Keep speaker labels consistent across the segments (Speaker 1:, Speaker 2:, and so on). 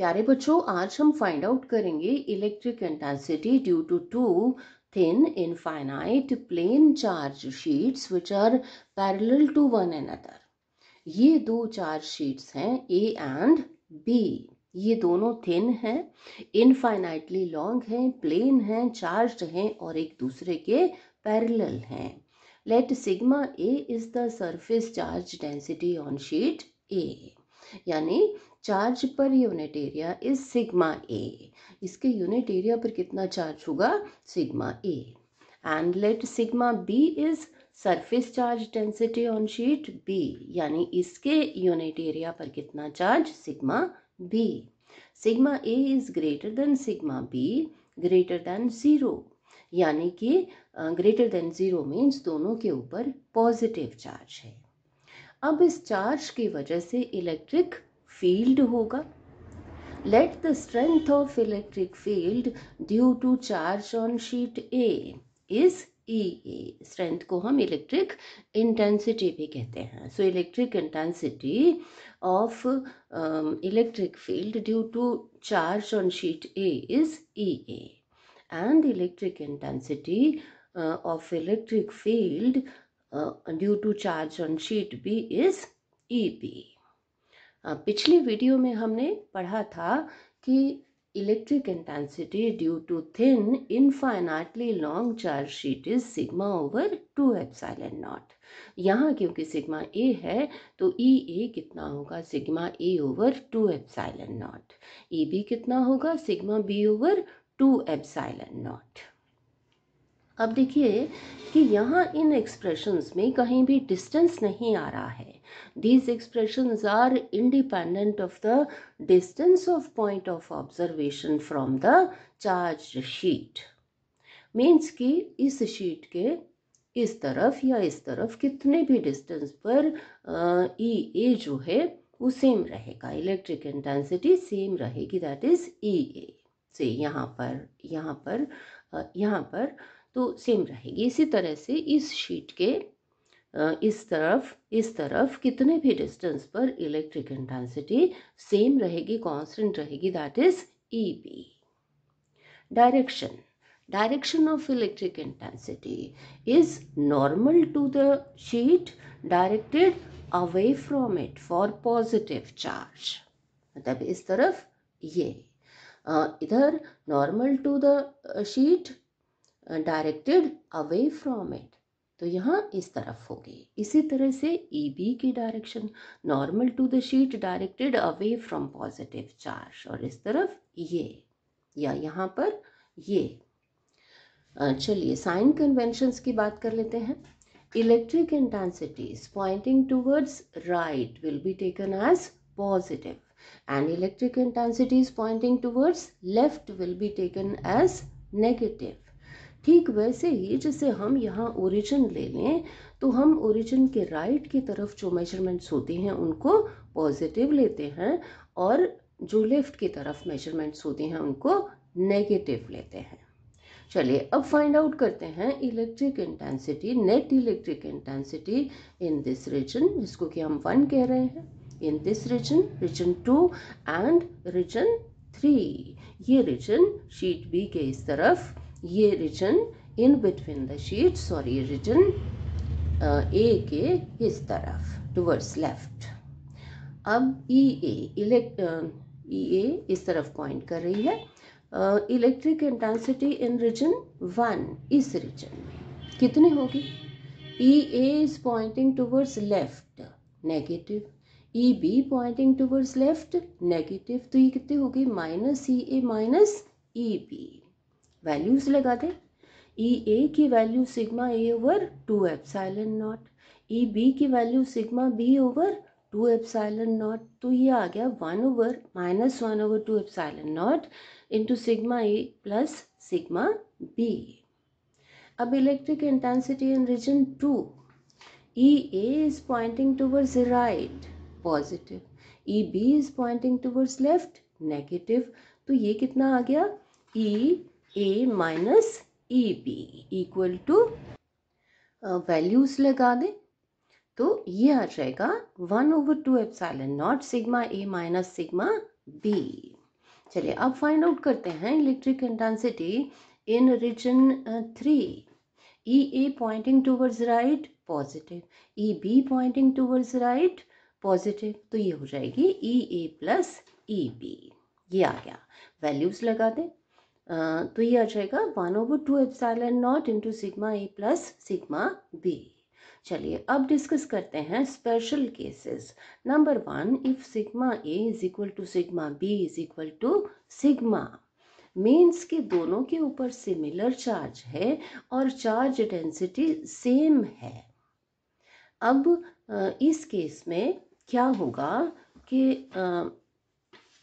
Speaker 1: प्यारे बच्चों आज हम फाइंड आउट करेंगे electric intensity due to two thin plane charge charge sheets which are parallel to one another ये दो चार्ज शीट्स हैं ए एंड बी ये दोनों थिन हैं इनफाइनाइटली लॉन्ग हैं प्लेन हैं चार्ज हैं और एक दूसरे के पैरेलल हैं let sigma A is the surface charge density on sheet A यानी charge per unit area is sigma A इसके यूनिट एरिया पर कितना चार्ज होगा sigma A and let sigma B is surface charge density on sheet B यानी इसके unit area पर कितना charge sigma B sigma A is greater then sigma B greater than zero यानी कि greater than zero means दोनों के ऊपर positive charge है अब इस चार्ज की वजह से इलेक्ट्रिक फील्ड होगा let the strength of electric field due to charge on sheet A is E A strength को हम इलेक्ट्रिक इंटेंसिटी भी कहते हैं so electric intensity of electric field due to charge on sheet A is E A and electric intensity of electric field due to charge on sheet B is E B पिछली video में हमने पढ़ा था कि electric intensity due to thin infinitely long charge sheet is sigma over two and naught यहाँ क्योंकि sigma ए है तो ई e ए कितना होगा sigma A over two and naught E B कितना होगा sigma B over two and naught अब देखिए कि यहाँ इन एक्सप्रेशंस में कहीं भी डिस्टेंस नहीं आ रहा है These expressions are independent of the distance of point of observation from the charged sheet. means ki is sheet ke इस तरफ या इस तरफ कितने भी डिस्टेंस पर ई ए जो है वो सेम रहेगा इलेक्ट्रिक इंटेंसिटी सेम रहेगी दैट इज ई ए से यहाँ पर यहाँ पर यहाँ पर तो सेम रहेगी इसी तरह से इस शीट के इस तरफ इस तरफ कितने भी डिस्टेंस पर इलेक्ट्रिक इंटेंसिटी सेम रहेगी कांस्टेंट रहेगी that is E B direction direction of electric intensity is normal to the sheet directed away from it for positive charge मतलब इस तरफ ये इधर normal to the sheet directed away from it तो यहाँ इस तरफ होगी इसी तरह से ई e बी की direction normal to the sheet directed away from positive charge और इस तरफ ये या यहाँ पर ये चलिए साइन कन्वेंशंस की बात कर लेते हैं electric intensities pointing towards right will be taken as positive and electric intensities pointing towards left will be taken as negative ठीक वैसे ही जैसे हम यहाँ ओरिजिन ले लें तो हम ओरिजिन के राइट की तरफ जो मेजरमेंट्स होते हैं उनको पॉजिटिव लेते हैं और जो लेफ़्ट की तरफ मेजरमेंट्स होते हैं उनको नेगेटिव लेते हैं चलिए अब फाइंड आउट करते हैं electric intensity net electric intensity in this region जिसको कि हम वन कह रहे हैं in this region region two and region three ये रीजन शीट बी के इस तरफ ये region in between the sheet sorry region A के इस तरफ टूवर्ड्स लेफ्ट अब ई ए ई ए इस तरफ पॉइंट कर रही है electric intensity in region one इस रिजन में कितनी होगी E A is pointing towards left negative E B pointing towards left negative तो ये कितनी होगी minus E A minus E B values लगा दें ई e, ए की value sigma A over two epsilon naught E B की value sigma B over two epsilon naught तो ये आ गया one over minus one over two epsilon naught into sigma A plus sigma B अब electric intensity in region two E A is pointing towards right positive E B is pointing towards left negative तो ये कितना आ गया E e, A minus E B equal to values लगा दें तो ये आ जाएगा one over two epsilon naught sigma A minus sigma B चलिए अब फाइंड आउट करते हैं electric intensity in region three E A pointing towards right positive E B pointing towards right positive तो ये हो जाएगी ई ए प्लस ई बी ये आ गया वैल्यूज लगा दें तो ये आ जाएगा one over two epsilon naught into sigma A plus sigma B चलिए अब डिस्कस करते हैं special cases number one if sigma A is equal to sigma B is equal to sigma means के दोनों के ऊपर सिमिलर चार्ज है और चार्ज डेंसिटी सेम है अब इस केस में क्या होगा कि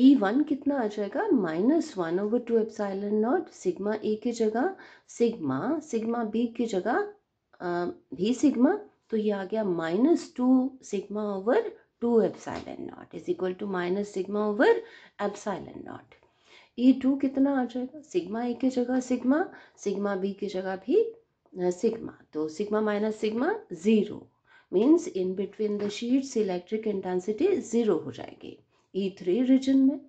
Speaker 1: ई e वन कितना आ जाएगा minus one over two epsilon naught sigma A की जगह सिग्मा सिग्मा बी की जगह भी सिग्मा तो ये आ गया minus two sigma over two epsilon naught is equal to minus sigma over epsilon naught E two कितना आ जाएगा सिग्मा ए की जगह सिग्मा सिग्मा बी की जगह भी सिग्मा तो sigma minus sigma zero means in between the sheets electric intensity zero हो जाएगी ई थ्री रीजन में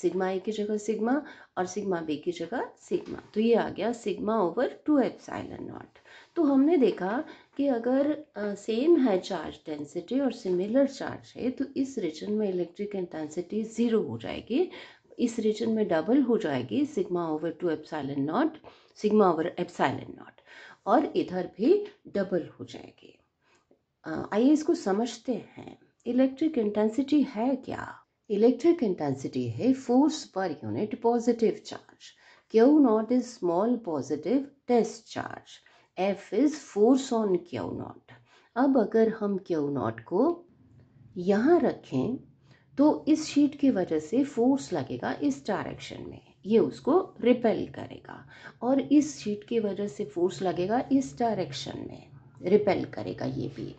Speaker 1: सिग्मा ए की जगह सिग्मा और सिग्मा बी की जगह सिग्मा तो ये आ गया sigma over two epsilon naught तो हमने देखा कि अगर सेम है चार्ज डेंसिटी और सिमिलर चार्ज है तो इस रीजन में इलेक्ट्रिक इंटेंसिटी ज़ीरो हो जाएगी इस रीजन में डबल हो जाएगी sigma over two epsilon naught sigma over epsilon naught और इधर भी डबल हो जाएगी आइए इसको समझते हैं इलेक्ट्रिक इंटेंसिटी है क्या इलेक्ट्रिक इंटेंसिटी है force per unit positive charge q naught is small positive test charge F is force on q naught अब अगर हम क्यू नॉट को यहाँ रखें तो इस शीट की वजह से फोर्स लगेगा इस डायरेक्शन में ये उसको रिपेल करेगा और इस शीट की वजह से फोर्स लगेगा इस डायरेक्शन में रिपेल करेगा ये भी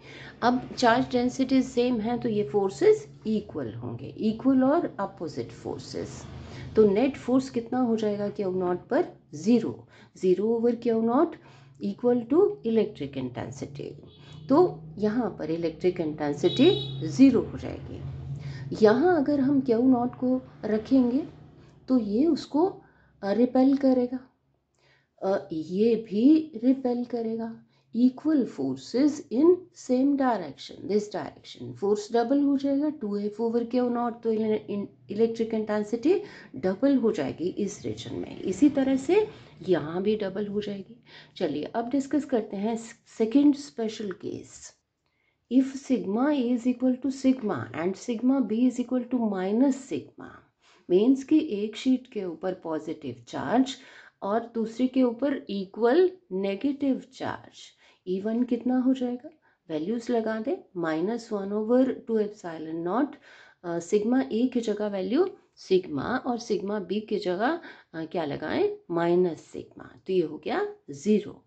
Speaker 1: अब चार्ज डेंसिटी सेम है तो ये फोर्सेस इक्वल होंगे इक्वल और अपोजिट फोर्सेस तो नेट फोर्स कितना हो जाएगा क्यू नॉट पर zero zero over q naught equal to electric intensity तो यहाँ पर इलेक्ट्रिक इंटेंसिटी ज़ीरो हो जाएगी यहाँ अगर हम क्यू नॉट को रखेंगे तो ये उसको रिपेल करेगा ये भी रिपेल करेगा equal forces in same direction this direction force double हो जाएगा two F over q naught तो इलेक्ट्रिक इंटेंसिटी डबल हो जाएगी इस रीजन में इसी तरह से यहाँ भी डबल हो जाएगी चलिए अब डिस्कस करते हैं second special case if sigma A is equal to sigma and sigma B is equal to minus sigma means कि एक शीट के ऊपर पॉजिटिव चार्ज और दूसरे के ऊपर equal negative charge E one कितना हो जाएगा वैल्यूज़ लगा दें minus one over two epsilon naught sigma A की जगह वैल्यू सिग्मा और सिग्मा बी की जगह uh, क्या लगाएं माइनस सिग्मा तो ये हो गया zero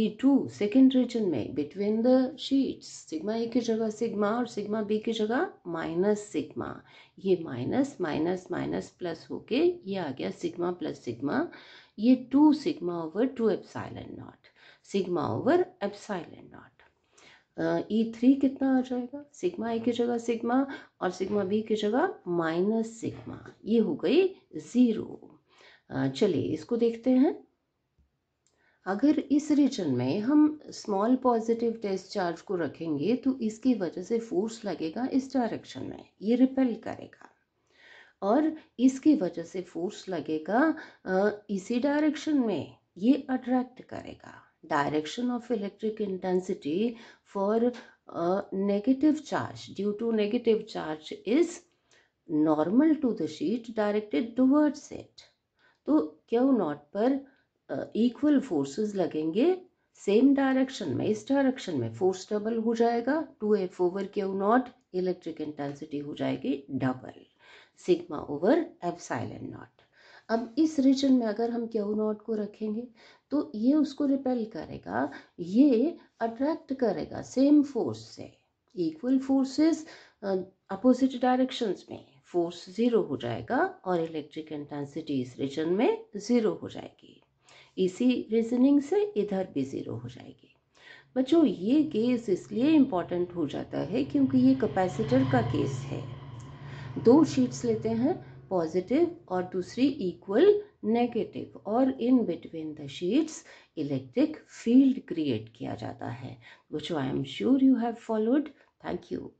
Speaker 1: E two second region में between the sheets sigma A की जगह सिग्मा और सिग्मा बी की जगह माइनस सिग्मा ये माइनस माइनस माइनस प्लस होके ये आ गया सिग्मा प्लस सिग्मा ये two sigma over two epsilon naught sigma over epsilon naught E three कितना आ जाएगा सिग्मा ए की जगह सिग्मा और सिग्मा बी की जगह माइनस सिग्मा ये हो गई ज़ीरो uh, चलिए इसको देखते हैं अगर इस रीजन में हम स्मॉल पॉजिटिव टेस्ट चार्ज को रखेंगे तो इसकी वजह से फोर्स लगेगा इस डायरेक्शन में ये रिपेल करेगा और इसकी वजह से फोर्स लगेगा uh, इसी डायरेक्शन में ये अट्रैक्ट करेगा direction of electric intensity for a negative charge due to negative charge is normal to the sheet directed towards it तो क्यू नॉट पर इक्वल फोर्सेस लगेंगे सेम डायरेक्शन में इस डायरेक्शन में फोर्स डबल हो जाएगा two F over q naught electric intensity हो जाएगी double sigma over epsilon naught अब इस रीजन में अगर हम क्यू नॉट को रखेंगे तो ये उसको रिपेल करेगा ये अट्रैक्ट करेगा सेम फोर्स से इक्वल फोर्सेस अपोजिट डायरेक्शंस में फोर्स ज़ीरो हो जाएगा और इलेक्ट्रिक इंटेंसिटी इस रीजन में ज़ीरो हो जाएगी इसी रीजनिंग से इधर भी ज़ीरो हो जाएगी बच्चों ये केस इसलिए इम्पॉर्टेंट हो जाता है क्योंकि ये कैपेसिटर का केस है दो शीट्स लेते हैं पॉजिटिव और दूसरी इक्वल नेगेटिव और in between the sheets electric field create किया जाता है which I am sure you have followed thank you